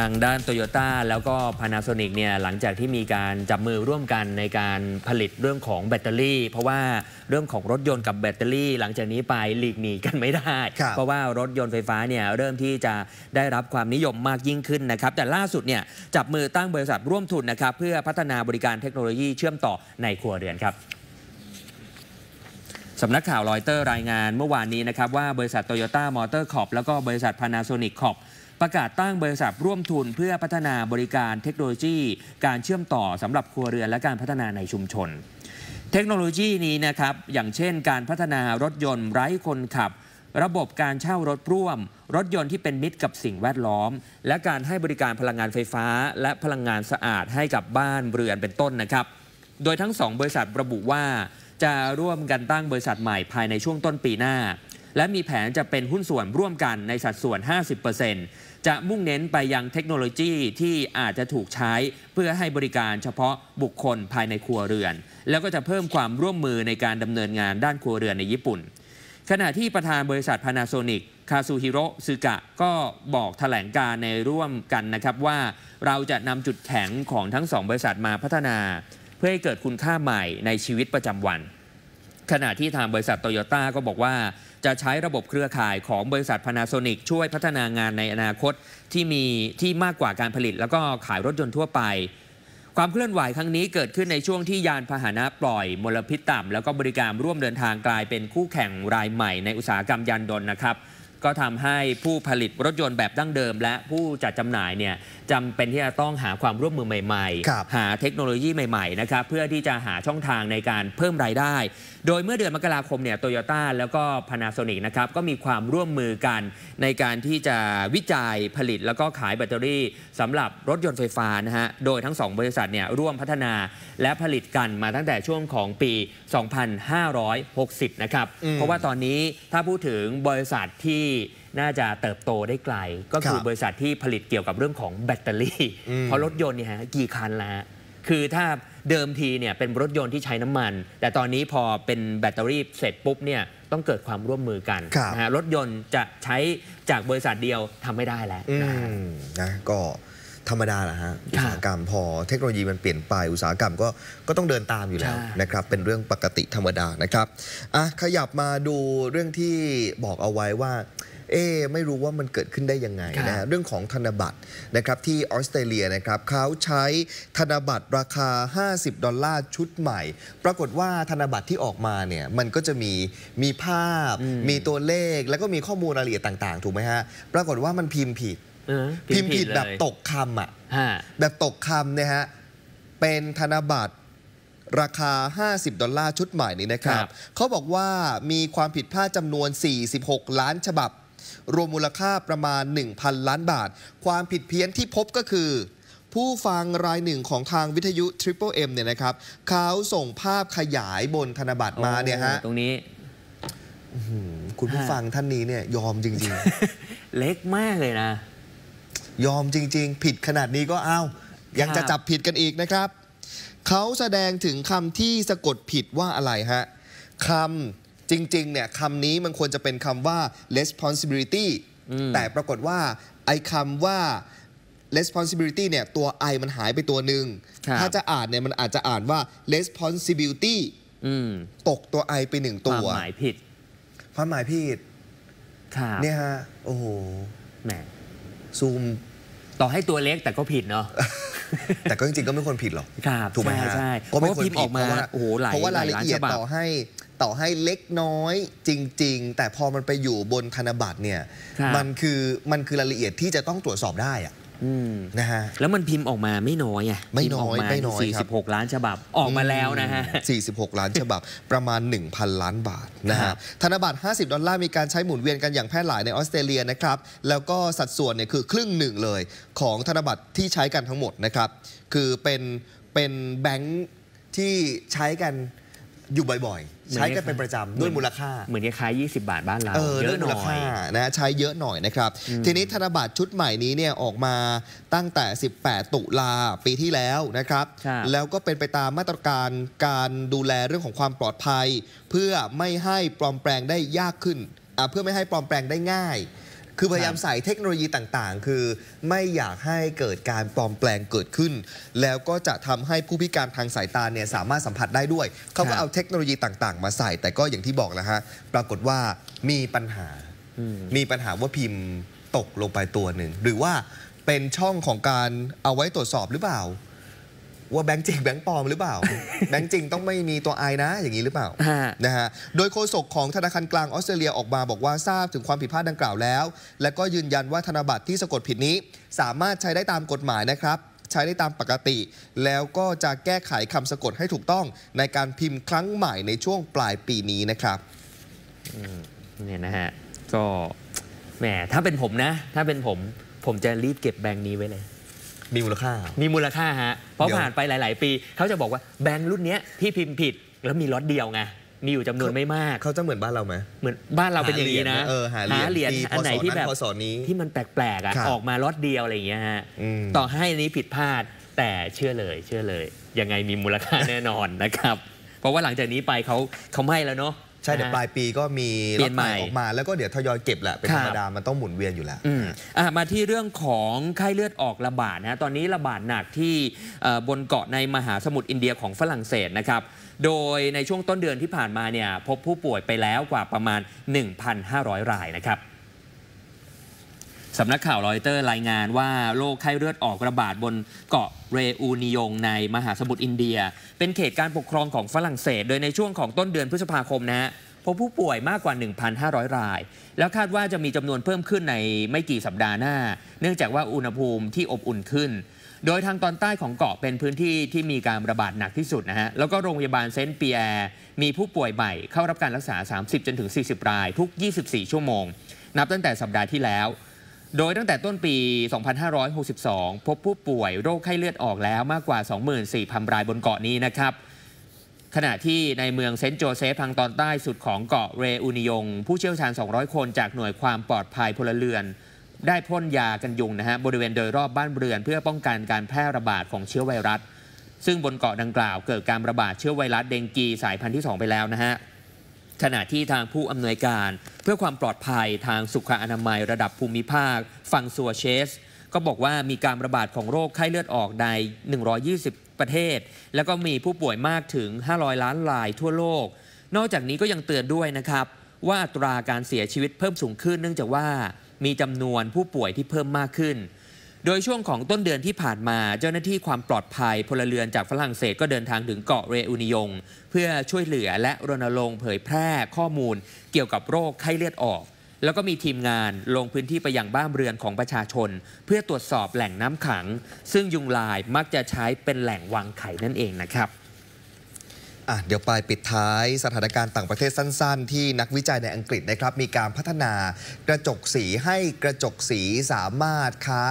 างด้าน t o y ยต้แล้วก็ p a n a s o n i กเนี่ยหลังจากที่มีการจับมือร่วมกันในการผลิตเรื่องของแบตเตอรี่เพราะว่าเรื่องของรถยนต์กับแบตเตอรี่หลังจากนี้ไปหลีกหนีกันไม่ได้ เพราะว่ารถยนต์ไฟฟ้าเนี่ยเริ่มที่จะได้รับความนิยมมากยิ่งขึ้นนะครับแต่ล่าสุดเนี่ยจับมือตั้งบริษัทร่วมทุนนะครับเพื่อพัฒนาบริการเทคโนโลยีเชื่อมต่อในครัวเรือนครับสำนักข่าวรอยเตอร์รายงานเมื่อวานนี้นะครับว่าบริษัทโตโยต้ามอเตอร์คอปแล้วก็บริษัทพานาโซนิกคอปประกาศตั้งบริษัทร่วมทุนเพื่อพัฒนาบริการเทคโนโลยี การเชื่อมต่อสำหรับครัวเรือนและการพัฒนาในชุมชน เทคโนโลยีนี้นะครับอย่างเช่น การพัฒนารถยนต์ไร้คนขับ ระบบการเช่ารถร่วม รถยนต์ที่เป็นมิตรกับสิ่งแวดล้อม และการให้บริการพลังงานไฟฟ้า และพลังงานสะอาดให้กับบ้านเรือนเป็นต้นนะครับ โดยทั้งสองบริษัทระบุว่า จะร่วมกันตั้งบริษัทใหม่ภายในช่วงต้นปีหน้า และมีแผนจะเป็นหุ้นส่วนร่วมกันในสัดส่วน50%จะมุ่งเน้นไปยังเทคโนโลยีที่อาจจะถูกใช้เพื่อให้บริการเฉพาะบุคคลภายในครัวเรือน แล้วก็จะเพิ่มความร่วมมือในการดำเนินงานด้านครัวเรือนในญี่ปุ่น ขณะที่ประธานบริษัทพานาโซนิกคาซูฮิโร่ซึกะก็บอกถแถลงการในร่วมกันนะครับว่า เราจะนำจุดแข็งของทั้งสองบริษัทมาพัฒนา เพื่อให้เกิดคุณค่าใหม่ในชีวิตประจำวันขณะที่ทางบริษัทโตโยต้าก็บอกว่าจะใช้ระบบเครือข่ายของบริษัทพานาโซนิกช่วยพัฒนางานในอนาคตที่มีที่มากกว่าการผลิตแล้วก็ขายรถยนต์ทั่วไป ความเคลื่อนไหวครั้งนี้เกิดขึ้นในช่วงที่ยานพาหนะปล่อยมลพิษต่ำแล้วก็บริการร่วมเดินทางกลายเป็นคู่แข่งรายใหม่ในอุตสาหกรรมยานยนต์นะครับ ก็ทำให้ผู้ผลิตรถยนต์แบบดั้งเดิม และผู้จัดจำหน่ายเนี่ยจำเป็นที่จะต้องหาความร่วมมือใหม่ๆ หาเทคโนโลยีใหม่ๆนะครับเพื่อที่จะหาช่องทางในการเพิ่มรายได้โดยเมื่อเดือนมกราคมเนี่ยโตโยต้าแล้วก็พานาโซนิกนะครับ ก็มีความร่วมมือกันในการที่จะวิจัยผลิตแล้วก็ขายแบตเตอรี่สำหรับรถยนต์ไฟฟ้านะฮะโดยทั้ง 2 บริษัทเนี่ยร่วมพัฒนาและผลิตกันมาตั้งแต่ช่วงของปี 2560 นะครับ เพราะว่าตอนนี้ถ้าพูดถึงบริษัทที่น่าจะเติบโตได้ไกล ก็คือบริษัทที่ผลิตเกี่ยวกับเรื่องของแบตเตอรี่เพราะรถยนต์เนี่ยฮะกี่คันละคือถ้าเดิมทีเนี่ย เป็นรถยนต์ที่ใช้น้ำมัน แต่ตอนนี้พอเป็นแบตเตอรี่เสร็จปุ๊บเนี่ย ต้องเกิดความร่วมมือกันนะรถยนต์จะใช้จากบริษัทเดียวทำไม่ได้แล้วนะก็ธรรมดาแหละฮะอุตสาหกรรมพอเทคโนโลยีมันเปลี่ยนไป อุตสาหกรรมก็ก็ต้องเดินตามอยู่แล้วนะครับเป็นเรื่องปกติธรรมดานะครับอ่ะขยับมาดูเรื่องที่บอกเอาไว้ว่าเอ๊ไม่รู้ว่ามันเกิดขึ้นได้ยังไงนะเรื่องของธนบัตรนะครับที่ออสเตรเลียนะครับเขาใช้ธนบัตรราคา50ดอลลาร์ชุดใหม่ปรากฏว่าธนบัตรที่ออกมาเนี่ยมันก็จะมีมีภาพ มีตัวเลขแล้วก็มีข้อมูลรายละเอียดต่างๆถูกไหมฮะปรากฏว่ามันพิมพ์ผิดพิมพ์ผิดแบบตกคำอ่ะแบบตกคำนะฮะเป็นธนบัตรราคา 50ดอลลาร์ชุดใหม่นี้นะครับเขาบอกว่ามีความผิดพลาดจำนวน 46 ล้านฉบับ รวมมูลค่าประมาณ 1,000 ล้านบาท ความผิดเพี้ยนที่พบก็คือ ผู้ฟังรายหนึ่งของทางวิทยุ Triple M เนี่ยนะครับเขาส่งภาพขยายบนธนบัตรมาเนี่ยฮะตรงนี้ คุณผู้ฟังท่านนี้เนี่ยยอมจริงๆ เล็กมากเลยนะยอมจริงๆ ผิดขนาดนี้ก็อ้าวยังจะจับผิดกันอีกนะครับ เขาแสดงถึงคำที่สะกดผิดว่าอะไรฮะคำจริงๆเนี่ยคำนี้มันควรจะเป็นคำว่า responsibility แต่ปรากฏว่า ไอ้คำว่า responsibility เนี่ย ตัว i มันหายไปตัวหนึ่งถ้าจะอ่านเนี่ย มันอาจจะอ่านว่า responsibility ตกตัว i ไปหนึ่งตัวความหมายผิดความหมายผิดเนี่ยฮะโอ้โหซูมต่อให้ตัวเล็กแต่ก็ผิดเนาะแต่ก็จริงๆก็ไม่ควรผิดหรอกครับถูกไหมฮะใช่ก็ไม่ควรผิดออกมาโอ้โหหลายเพราะว่ารายละเอียดต่อให้ต่อให้เล็กน้อยจริงๆ แต่พอมันไปอยู่บนธนบัตรเนี่ย มันคือมันคือรายละเอียดที่จะต้องตรวจสอบได้อะนะฮะแล้วมันพิมพ์ออกมาไม่น้อยอ่ะไม่น้อยไม่น้อยสี่สิบหกล้านฉบับออกมาแล้วนะฮะสี่สิบหกล้านฉบับประมาณ 1,000 ล้านบาทนะฮะธนบัตร50ดอลลาร์มีการใช้หมุนเวียนกันอย่างแพร่หลายในออสเตรเลียนะครับแล้วก็สัดส่วนเนี่ยคือครึ่งหนึ่งเลยของธนบัตรที่ใช้กันทั้งหมดนะครับคือเป็นเป็นแบงค์ที่ใช้กันอยู่บ่อย ๆ ใช้กันเป็นประจำด้วยมูลค่าเหมือนคล้ายยี่สิบาทบ้านเราเเยอะหน่อยนะใช้เยอะหน่อยนะครับ ทีนี้ธนบัตรชุดใหม่นี้เนี่ยออกมาตั้งแต่ 18 ตุลาปีที่แล้วนะครับ แล้วก็เป็นไปตามมาตรการการดูแลเรื่องของความปลอดภัย เพื่อไม่ให้ปลอมแปลงได้ยากขึ้นเพื่อไม่ให้ปลอมแปลงได้ง่ายคือพยายามใส่เทคโนโลยีต่างๆ คือไม่อยากให้เกิดการปลอมแปลงเกิดขึ้น แล้วก็จะทำให้ผู้พิการทางสายตาเนี่ยสามารถสัมผัสได้ด้วย เขาก็เอาเทคโนโลยีต่าง ๆ มาใส่แต่ก็อย่างที่บอกแล้วฮะปรากฏว่ามีปัญหามีปัญหาว่าพิมพ์ตกลงไปตัวหนึ่งหรือว่าเป็นช่องของการเอาไว้ตรวจสอบหรือเปล่าว่าแบงค์จริง แบงค์ปลอมหรือเปล่า แบงค์จริงต้องไม่มีตัวไอนะอย่างนี้หรือเปล่านะฮะโดยโฆษกของธนาคารกลางออสเตรเลียออกมาบอกว่าทราบถึงความผิดพลาดดังกล่าวแล้ว และก็ยืนยันว่าธนบัตรที่สะกดผิดนี้ สามารถใช้ได้ตามกฎหมายนะครับ ใช้ได้ตามปกติ แล้วก็จะแก้ไขคำสะกดให้ถูกต้องในการพิมพ์ครั้งใหม่ในช่วงปลายปีนี้นะครับเนี่ยนะฮะก็แหมถ้าเป็นผมนะ ถ้าเป็นผมผมจะรีบเก็บแบงค์นี้ไว้เลยมีมูลค่า มีมูลค่าฮะเพราะผ่านไปหลาย ๆ ปี เขาจะบอกว่าแบงค์รุ่นนี้ที่พิมพ์ผิดแล้วมีล็อตเดียวไง มีอยู่จำนวนไม่มาก เขาจะเหมือนบ้านเราไหมเหมือนบ้านเราเป็นอย่างนี้นะหาเหรียญอันไหนที่แบบที่มันแปลกๆอออกมาล็อตเดียวอะไรอย่างเงี้ยฮะ ต่อให้อันนี้ผิดพลาด แต่เชื่อเลย เชื่อเลย ยังไงมีมูลค่าแน่นอนนะครับ เพราะว่าหลังจากนี้ไปเขาเขาไม่แล้วเนาะใช่เดี๋ยวปลายปีก็มีเปลี่ยนใหม่ออกมา แล้วก็เดี๋ยวทยอยเก็บแหละเป็นธรรมดา มันต้องหมุนเวียนอยู่แล้วมาที่เรื่องของไข้เลือดออกระบาดนะ ตอนนี้ระบาดหนักที่บนเกาะในมหาสมุทรอินเดียของฝรั่งเศสนะครับ โดยในช่วงต้นเดือนที่ผ่านมาเนี่ย พบผู้ป่วยไปแล้วกว่าประมาณ 1,500 รายนะครับสำนักข่าวรอยเตอร์รายงานว่าโรคไข้เลือดออกระบาดบนเกาะเรอูนิยง ในมหาสมุทรอินเดีย เป็นเขตการปกครองของฝรั่งเศส โดยในช่วงของต้นเดือนพฤษภาคมนะฮะพบผู้ป่วยมากกว่า 1,500 ราย แล้วคาดว่าจะมีจำนวนเพิ่มขึ้นในไม่กี่สัปดาห์หน้า เนื่องจากว่าอุณหภูมิที่อบอุ่นขึ้น โดยทางตอนใต้ของเกาะเป็นพื้นที่ที่มีการระบาดหนักที่สุดนะฮะแล้วก็โรงพยาบาลเซนต์ปียร์มีผู้ป่วยใหม่เข้ารับการรักษา 30-40 ราย ทุก 24 ชั่วโมง นับตั้งแต่สัปดาห์ที่แล้วโดยตั้งแต่ต้นปี 2562 พบผู้ป่วยโรคไข้เลือดออกแล้วมากกว่า 24,000 รายบนเกาะนี้นะครับ ขณะที่ในเมืองเซนต์โจเซฟ ทางตอนใต้สุดของเกาะเรอูนิยง ผู้เชี่ยวชาญ 200 คนจากหน่วยความปลอดภัยพลเรือน ได้พ่นยากันยุงนะฮะบริเวณโดยรอบบ้านเรือนเพื่อป้องกันการแพร่ระบาดของเชื้อไวรัส ซึ่งบนเกาะดังกล่าว เกิดการระบาดเชื้อไวรัสเดงกีสายพันธุ์ที่ 2 ไปแล้วนะฮะขณะที่ทางผู้อำนวยการ เพื่อความปลอดภัยทางสุขอนามัยระดับภูมิภาคฟังซัวเชส ก็บอกว่ามีการระบาดของโรคไข้เลือดออกใน 120 ประเทศ แล้วก็มีผู้ป่วยมากถึง 500 ล้านรายทั่วโลก นอกจากนี้ก็ยังเตือนด้วยนะครับ ว่าอัตราการเสียชีวิตเพิ่มสูงขึ้นเนื่องจากว่ามีจำนวนผู้ป่วยที่เพิ่มมากขึ้นโดยช่วงของต้นเดือนที่ผ่านมา เจ้าหน้าที่ความปลอดภัยพลเรือนจากฝรั่งเศสก็เดินทางถึงเกาะเรอุนิยง เพื่อช่วยเหลือและรณรงค์เผยแพร่ข้อมูล เกี่ยวกับโรคไข้เลือดออก แล้วก็มีทีมงานลงพื้นที่ไปยังบ้านเรือนของประชาชน เพื่อตรวจสอบแหล่งน้ำขัง ซึ่งยุงลายมักจะใช้เป็นแหล่งวางไข่นั่นเองนะครับอ่ะเดี๋ยวไปปิดท้ายสถานการณ์ต่างประเทศสั้นๆ ที่นักวิจัยในอังกฤษนะครับมีการพัฒนากระจกสีให้กระจกสีสามารถค้า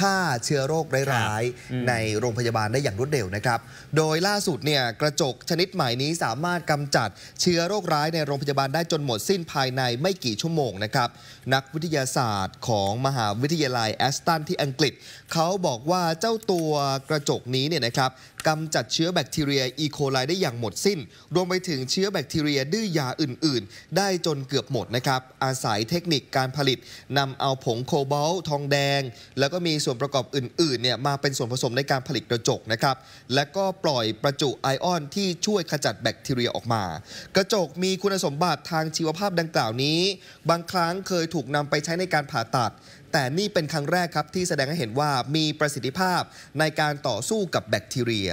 ฆ่าเชื้อโรคร้ายๆในโรงพยาบาลได้อย่างรวดเร็ว นะครับ โดยล่าสุดเนี่ยกระจกชนิดใหม่นี้สามารถกำจัดเชื้อโรคร้ายในโรงพยาบาลได้จนหมดสิ้นภายในไม่กี่ชั่วโมงนะครับนักวิทยาศาสตร์ของมหาวิทยาลัยแอสตัน ที่อังกฤษเขาบอกว่าเจ้าตัวกระจกนี้เนี่ยนะครับกำจัดเชื้อแบคทีเรียอีโคไลได้อย่างหมดสิ้น รวมไปถึงเชื้อแบคทีเรียดื้อยาอื่นๆได้จนเกือบหมดนะครับอาศัยเทคนิคการผลิตนำเอาผงโคบอลทองแดง แล้วก็มีส่วนประกอบอื่นๆเนี่ยมาเป็นส่วนผสมในการผลิตกระจกนะครับและก็ปล่อยประจุไอออนที่ช่วยขจัดแบคทีเรียออกมา กระจกมีคุณสมบัติทางชีวภาพดังกล่าวนี้ บางครั้งเคยถูกนำไปใช้ในการผ่าตัดแต่นี่เป็นครั้งแรกครับที่แสดงให้เห็นว่ามีประสิทธิภาพในการต่อสู้กับแบคทีเรีย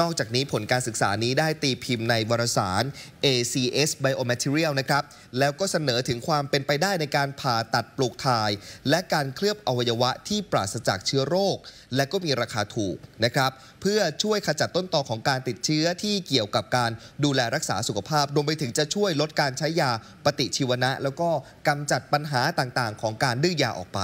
นอกจากนี้ผลการศึกษานี้ได้ตีพิมพ์ในวารสาร ACS Biomaterial นะครับแล้วก็เสนอถึงความเป็นไปได้ในการผ่าตัดปลูกถ่าย และการเคลือบอวัยวะที่ปราศจากเชื้อโรค และก็มีราคาถูกนะครับเพื่อช่วยขจัดต้นตอของการติดเชื้อที่เกี่ยวกับการดูแลรักษาสุขภาพรวมไปถึงจะช่วยลดการใช้ยาปฏิชีวนะ แล้วก็กำจัดปัญหาต่างๆของการดื้อยาออกไป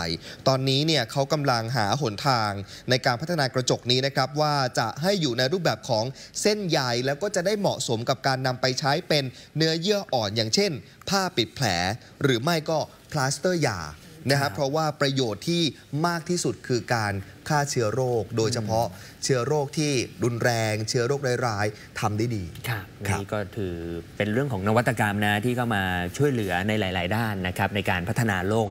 ตอนนี้เนี่ยเขากำลังหาหนทางในการพัฒนากระจกนี้นะครับ ว่าจะให้อยู่ในรูปแบบของเส้นใยแล้วก็จะได้เหมาะสมกับการนำไปใช้เป็นเนื้อเยื่ออ่อนอย่างเช่นผ้าปิดแผล หรือไม่ก็พลาสเตอร์ยานะครับเพราะว่าประโยชน์ที่มากที่สุดคือการฆ่าเชื้อโรค โดยเฉพาะเชื้อโรคที่รุนแรง เชื้อโรคร้ายๆทำได้ดีครับนี่ก็ถือเป็นเรื่องของนวัตกรรมนะ ที่เข้ามาช่วยเหลือในหลายๆด้านนะครับ ในการพัฒนาโลก